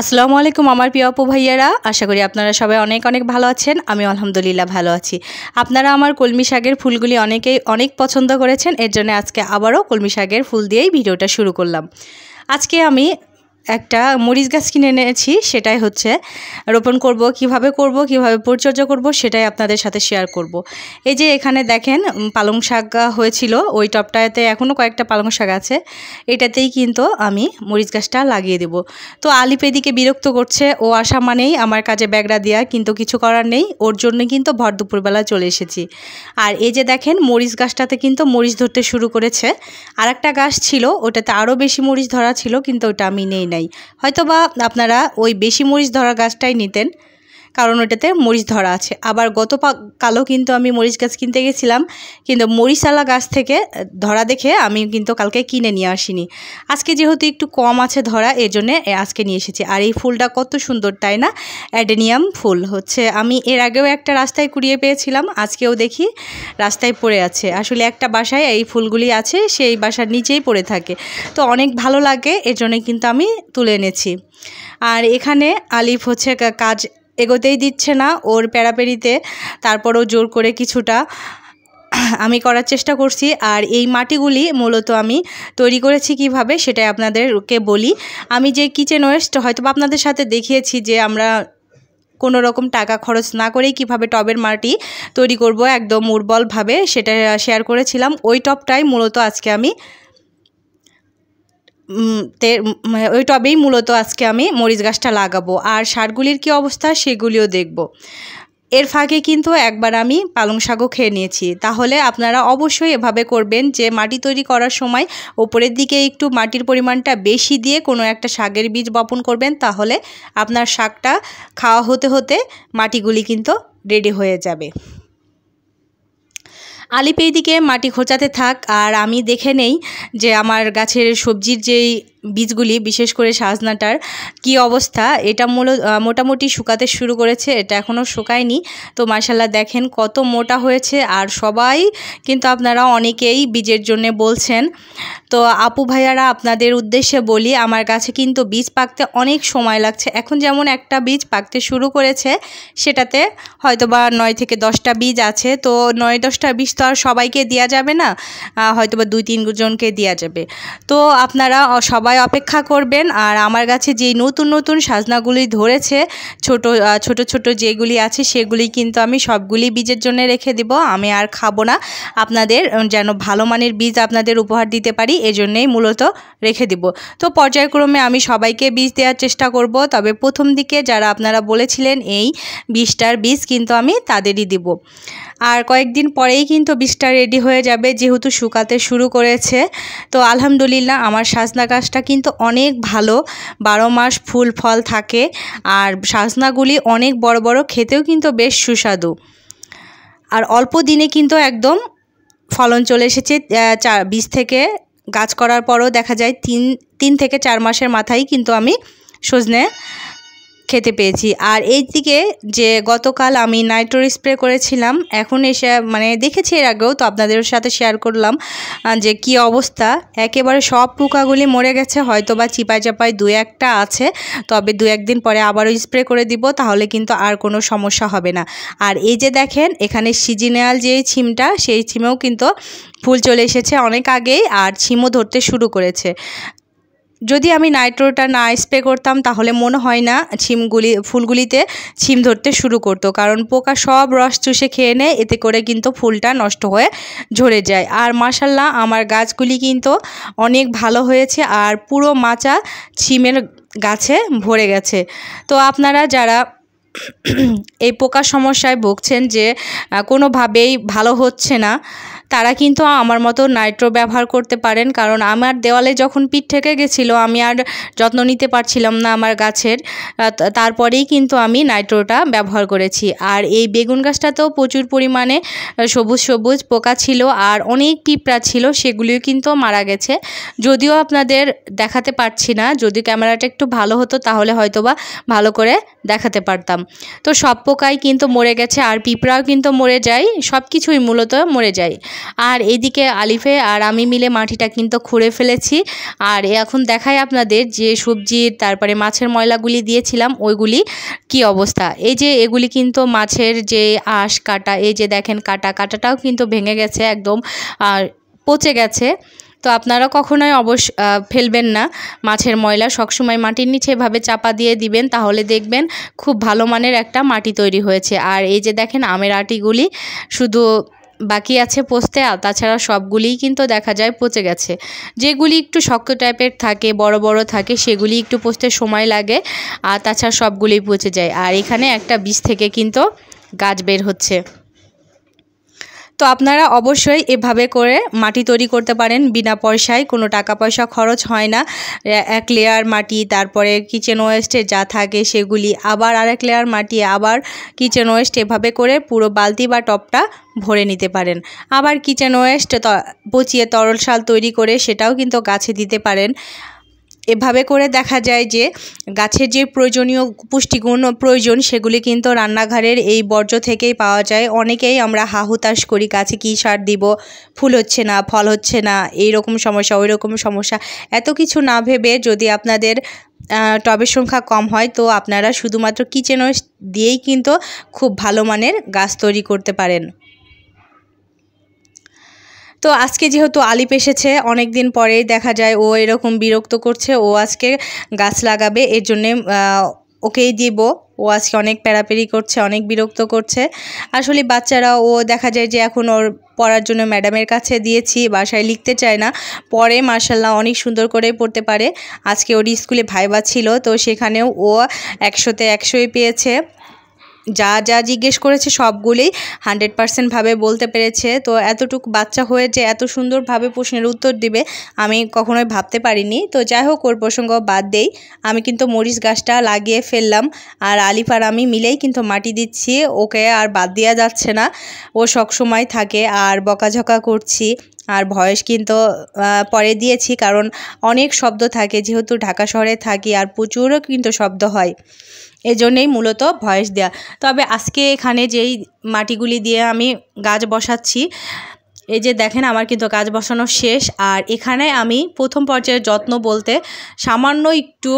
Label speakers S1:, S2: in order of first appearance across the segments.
S1: আসসালামু আলাইকুম আমার প্রিয় অপু ভাইয়ারা আশা করি আপনারা সবাই অনেক অনেক ভালো আছেন আমি আলহামদুলিল্লাহ ভালো আছি আপনারা আমার কলমি শাকের ফুলগুলি অনেকেই অনেক পছন্দ করেছেন এর জন্য আজকে আবারও কলমি শাকের ফুল দিয়েই ভিডিওটা শুরু করলাম আজকে আমি একটা মরিচ গাছ কিনে এনেছি সেটাই হচ্ছে রোপণ করব কিভাবে করব কিভাবে পরিচর্যা করব সেটাই আপনাদের সাথে শেয়ার করব। এই যে এখানে দেখেন পালং শাক হয়েছিল ওই টপটাতে এখনও কয়েকটা পালং শাক আছে এটাতেই কিন্তু আমি মরিচ গাছটা লাগিয়ে দেব তো আলিপ এদিকে বিরক্ত করছে ও আসা মানেই আমার কাজে ব্যাগরা দেওয়া কিন্তু কিছু করার নেই ওর জন্য কিন্তু ভর দুপুরবেলা চলে এসেছি আর এই যে দেখেন মরিচ গাছটাতে কিন্তু মরিচ ধরতে শুরু করেছে আর একটা গাছ ছিল ওটাতে আরও বেশি মরিচ ধরা ছিল কিন্তু ওটা আমি নেই নাই হয়তো বা আপনারা ওই বেশি মরিচ ধরা গাছটাই নিতেন কারণ ওটাতে মরিচ ধরা আছে আবার গত কালও কিন্তু আমি মরিচ গাছ কিনতে গেছিলাম কিন্তু মরিচালা গাছ থেকে ধরা দেখে আমি কিন্তু কালকে কিনে নিয়ে আসিনি আজকে যেহেতু একটু কম আছে ধরা এর জন্যে আজকে নিয়ে এসেছি আর এই ফুলটা কত সুন্দর তাই না অ্যাডেনিয়াম ফুল হচ্ছে আমি এর আগেও একটা রাস্তায় কুড়িয়ে পেয়েছিলাম আজকেও দেখি রাস্তায় পড়ে আছে আসলে একটা বাসায় এই ফুলগুলি আছে সেই বাসার নিচেই পড়ে থাকে তো অনেক ভালো লাগে এর জন্য কিন্তু আমি তুলে এনেছি আর এখানে আলিফ হচ্ছে কাজ এগোতেই দিচ্ছে না ওর প্যারাপেরিতে তারপরও জোর করে কিছুটা আমি করার চেষ্টা করছি আর এই মাটিগুলি মূলত আমি তৈরি করেছি কিভাবে সেটাই আপনাদেরকে বলি আমি যে কিচেন ওয়েস্ট হয়তো আপনাদের সাথে দেখিয়েছি যে আমরা কোনো রকম টাকা খরচ না করেই কিভাবে টবের মাটি তৈরি করব একদম উর্বলভাবে সেটা শেয়ার করেছিলাম ওই টবটাই মূলত আজকে আমি তে ওই টবেই মূলত আজকে আমি মরিচ গাছটা লাগাবো আর সারগুলির কি অবস্থা সেগুলিও দেখব এর ফাঁকে কিন্তু একবার আমি পালং শাকও খেয়ে নিয়েছি তাহলে আপনারা অবশ্যই এভাবে করবেন যে মাটি তৈরি করার সময় ওপরের দিকে একটু মাটির পরিমাণটা বেশি দিয়ে কোনো একটা শাকের বীজ বপন করবেন তাহলে আপনার শাকটা খাওয়া হতে হতে মাটিগুলি কিন্তু রেডি হয়ে যাবে আলিপ এইদিকে মাটি খোঁচাতে থাক আর আমি দেখে নেই যে আমার গাছের সবজির যেই বীজগুলি বিশেষ করে সাজনাটার কি অবস্থা এটা মূল মোটামুটি শুকাতে শুরু করেছে এটা এখনও শুকায়নি তো মার্শাল্লাহ দেখেন কত মোটা হয়েছে আর সবাই কিন্তু আপনারা অনেকেই বীজের জন্য বলছেন তো আপু ভাইয়ারা আপনাদের উদ্দেশ্যে বলি আমার গাছে কিন্তু বীজ পাকতে অনেক সময় লাগছে এখন যেমন একটা বীজ পাকতে শুরু করেছে সেটাতে হয়তো বা নয় থেকে দশটা বীজ আছে তো নয় দশটা বীজ তো আর সবাইকে দেওয়া যাবে না হয়তো বা দুই তিনজনকে দেওয়া যাবে তো আপনারা সবাই অপেক্ষা করবেন আর আমার কাছে যে নতুন নতুন সাজনাগুলি ধরেছে ছোট ছোট ছোট যেগুলি আছে সেগুলি কিন্তু আমি সবগুলি বীজের জন্য রেখে দেব আমি আর খাবো না আপনাদের যেন ভালো মানের বীজ আপনাদের উপহার দিতে পারি এজন্যই মূলত রেখে দিব তো পর্যায়ক্রমে আমি সবাইকে বীজ দেওয়ার চেষ্টা করব তবে প্রথম দিকে যারা আপনারা বলেছিলেন এই বীজটার বীজ কিন্তু আমি তাদেরই দিব আর কয়েকদিন পরেই কিন্তু বিষটা রেডি হয়ে যাবে যেহেতু শুকাতে শুরু করেছে তো আলহামদুলিল্লাহ আমার সাজনা গাছটা কিন্তু অনেক ভালো বারো মাস ফুল ফল থাকে আর সাজনাগুলি অনেক বড় বড় খেতেও কিন্তু বেশ সুস্বাদু আর অল্প দিনে কিন্তু একদম ফলন চলে এসেছে চার বীজ থেকে গাছ করার পরও দেখা যায় তিন তিন থেকে চার মাসের মাথায় কিন্তু আমি সজনে খেতে পেয়েছি আর এই দিকে যে গতকাল আমি নাইট্রোর স্প্রে করেছিলাম এখন এসে মানে দেখেছি এর আগেও তো আপনাদের সাথে শেয়ার করলাম যে কি অবস্থা একেবারে সব পোকাগুলি মরে গেছে হয়তো বা চিপায় চাপায় দু একটা আছে তবে দু একদিন পরে আবারও স্প্রে করে দিব তাহলে কিন্তু আর কোনো সমস্যা হবে না আর এই যে দেখেন এখানে সিজিনাল যে ছিমটা সেই ছিমেও কিন্তু ফুল চলে এসেছে অনেক আগেই আর ছিমও ধরতে শুরু করেছে যদি আমি নাইট্রোটা না স্প্রে করতাম তাহলে মনে হয় না ছিমগুলি ফুলগুলিতে ছিম ধরতে শুরু করতো কারণ পোকা সব রস চুষে খেয়ে নেয় এতে করে কিন্তু ফুলটা নষ্ট হয়ে ঝরে যায় আর মাসাল্লাহ আমার গাছগুলি কিন্তু অনেক ভালো হয়েছে আর পুরো মাচা ছিমের গাছে ভরে গেছে তো আপনারা যারা এই পোকা সমস্যায় ভুগছেন যে কোনোভাবেই ভালো হচ্ছে না তারা কিন্তু আমার মতো নাইট্রো ব্যবহার করতে পারেন কারণ আমার দেওয়ালে যখন পিঠ ঠেকে গেছিলো আমি আর যত্ন নিতে পারছিলাম না আমার গাছের তারপরেই কিন্তু আমি নাইট্রোটা ব্যবহার করেছি আর এই বেগুন গাছটাতেও প্রচুর পরিমাণে সবুজ সবুজ পোকা ছিল আর অনেক পিঁপড়া ছিল সেগুলিও কিন্তু মারা গেছে যদিও আপনাদের দেখাতে পারছি না যদি ক্যামেরাটা একটু ভালো হতো তাহলে হয়তোবা ভালো করে দেখাতে পারতাম তো সব পোকাই কিন্তু মরে গেছে আর পিঁপড়াও কিন্তু মরে যায় সব কিছুই মূলত মরে যায় আর এদিকে আলিফে আর আমি মিলে মাটিটা কিন্তু খুঁড়ে ফেলেছি আর এখন দেখাই আপনাদের যে সবজির তারপরে মাছের ময়লাগুলি দিয়েছিলাম ওইগুলি কি অবস্থা এই যে এগুলি কিন্তু মাছের যে আঁশ কাটা এই যে দেখেন কাটা কাটাটাও কিন্তু ভেঙে গেছে একদম আর পচে গেছে তো আপনারা কখনোই অবশ্য ফেলবেন না মাছের ময়লা সবসময় মাটির নিচে এভাবে চাপা দিয়ে দিবেন তাহলে দেখবেন খুব ভালো মানের একটা মাটি তৈরি হয়েছে আর এই যে দেখেন আমের আটিগুলি শুধু বাকি আছে পোস্তে আর তাছাড়া সবগুলিই কিন্তু দেখা যায় পচে গেছে যেগুলি একটু শক্ত টাইপের থাকে বড় বড় থাকে সেগুলি একটু পোস্তে সময় লাগে আর তাছাড়া সবগুলিই পচে যায় আর এখানে একটা বীজ থেকে কিন্তু গাছ বের হচ্ছে তো আপনারা অবশ্যই এভাবে করে মাটি তৈরি করতে পারেন বিনা পয়সায় কোনো টাকা পয়সা খরচ হয় না এক লেয়ার মাটি তারপরে কিচেন ওয়েস্টে যা থাকে সেগুলি আবার আরেক লেয়ার মাটি আবার কিচেন ওয়েস্ট এভাবে করে পুরো বালতি বা টপটা ভরে নিতে পারেন আবার কিচেন ওয়েস্ট পচিয়ে তরল সাল তৈরি করে সেটাও কিন্তু গাছে দিতে পারেন এভাবে করে দেখা যায় যে গাছের যে প্রয়োজনীয় পুষ্টিগুণ প্রয়োজন সেগুলি কিন্তু রান্নাঘরের এই বর্জ্য থেকেই পাওয়া যায় অনেকেই আমরা হাহুতাশ করি গাছে কী সার দিব ফুল হচ্ছে না ফল হচ্ছে না এই রকম সমস্যা ওই রকম সমস্যা এত কিছু না ভেবে যদি আপনাদের টবের সংখ্যা কম হয় তো আপনারা শুধুমাত্র কিচেন দিয়েই কিন্তু খুব ভালো মানের গাছ তৈরি করতে পারেন তো আজকে যেহেতু আলিপ এসেছে অনেক দিন পরে দেখা যায় ও এরকম বিরক্ত করছে ও আজকে গাছ লাগাবে এর জন্যে ওকেই দিব ও আজকে অনেক প্যারাপেরি করছে অনেক বিরক্ত করছে আসলে বাচ্চারা ও দেখা যায় যে এখন ওর পড়ার জন্য ম্যাডামের কাছে দিয়েছি বাসায় লিখতে চায় না পরে মার্শাল্লাহ অনেক সুন্দর করে পড়তে পারে আজকে ওর স্কুলে ভাইবা ছিল তো সেখানেও ও একশোতে একশোই পেয়েছে যা যা জিজ্ঞেস করেছে সবগুলি হান্ড্রেড পার্সেন্টভাবে বলতে পেরেছে তো এতটুকু বাচ্চা হয়ে যে এত সুন্দরভাবে প্রশ্নের উত্তর দিবে আমি কখনোই ভাবতে পারিনি তো যাই হোক ওর প্রসঙ্গ বাদ দেই আমি কিন্তু মরিচ গাছটা লাগিয়ে ফেললাম আর আলিফ আর আমি মিলেই কিন্তু মাটি দিচ্ছি ওকে আর বাদ দেওয়া যাচ্ছে না ও সবসময় থাকে আর বকাঝকা করছি আর ভয়েস কিন্তু পরে দিয়েছি কারণ অনেক শব্দ থাকে যেহেতু ঢাকা শহরে থাকি আর প্রচুরও কিন্তু শব্দ হয় এজন্যই মূলত ভয়েস দেওয়া তবে আজকে এখানে যেই মাটিগুলি দিয়ে আমি গাছ বসাচ্ছি এই যে দেখেন আমার কিন্তু গাছ বসানো শেষ আর এখানে আমি প্রথম পর্যায়ের যত্ন বলতে সামান্য একটু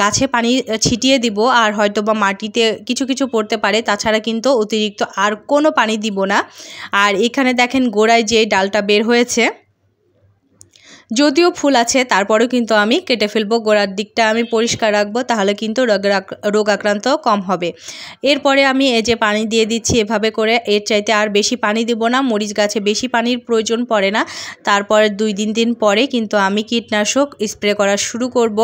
S1: গাছে পানি ছিটিয়ে দিব আর হয়তো বা মাটিতে কিছু কিছু পড়তে পারে তাছাড়া কিন্তু অতিরিক্ত আর কোনো পানি দিব না আর এখানে দেখেন গোড়ায় যে ডালটা বের হয়েছে যদিও ফুল আছে তারপরেও কিন্তু আমি কেটে ফেলবো গোড়ার দিকটা আমি পরিষ্কার রাখবো তাহলে কিন্তু রোগের রোগ আক্রান্ত কম হবে এরপরে আমি এই যে পানি দিয়ে দিচ্ছি এভাবে করে এর চাইতে আর বেশি পানি দেবো না মরিচ গাছে বেশি পানির প্রয়োজন পড়ে না তারপরে দুই দিন দিন পরে কিন্তু আমি কীটনাশক স্প্রে করা শুরু করব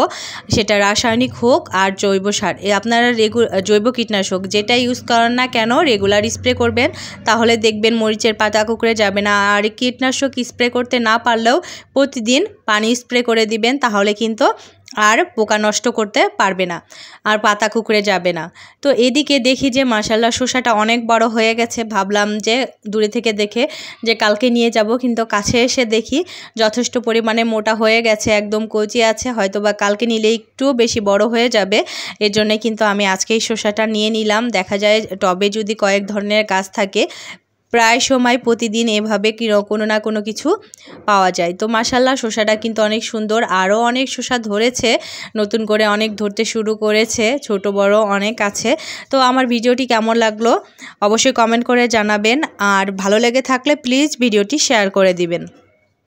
S1: সেটা রাসায়নিক হোক আর জৈব সার আপনারা রেগু জৈব কীটনাশক যেটা ইউজ করেন না কেন রেগুলার স্প্রে করবেন তাহলে দেখবেন মরিচের পাতা কুকড়ে যাবে না আর কীটনাশক স্প্রে করতে না পারলেও প্রতিদিন দিন পানি স্প্রে করে দিবেন তাহলে কিন্তু আর পোকা নষ্ট করতে পারবে না আর পাতা কুকুরে যাবে না তো এদিকে দেখি যে মাসাল্লা শসাটা অনেক বড় হয়ে গেছে ভাবলাম যে দূরে থেকে দেখে যে কালকে নিয়ে যাব কিন্তু কাছে এসে দেখি যথেষ্ট পরিমাণে মোটা হয়ে গেছে একদম কচি আছে হয়তো বা কালকে নিলে একটু বেশি বড় হয়ে যাবে এর জন্যে কিন্তু আমি আজকেই শসাটা নিয়ে নিলাম দেখা যায় টবে যদি কয়েক ধরনের গাছ থাকে প্রায় সময় প্রতিদিন এভাবে কোনো না কোনো কিছু পাওয়া যায় তো মাসাল্লাহ শসাটা কিন্তু অনেক সুন্দর আরও অনেক শসা ধরেছে নতুন করে অনেক ধরতে শুরু করেছে ছোট বড় অনেক আছে তো আমার ভিডিওটি কেমন লাগলো অবশ্যই কমেন্ট করে জানাবেন আর ভালো লেগে থাকলে প্লিজ ভিডিওটি শেয়ার করে দিবেন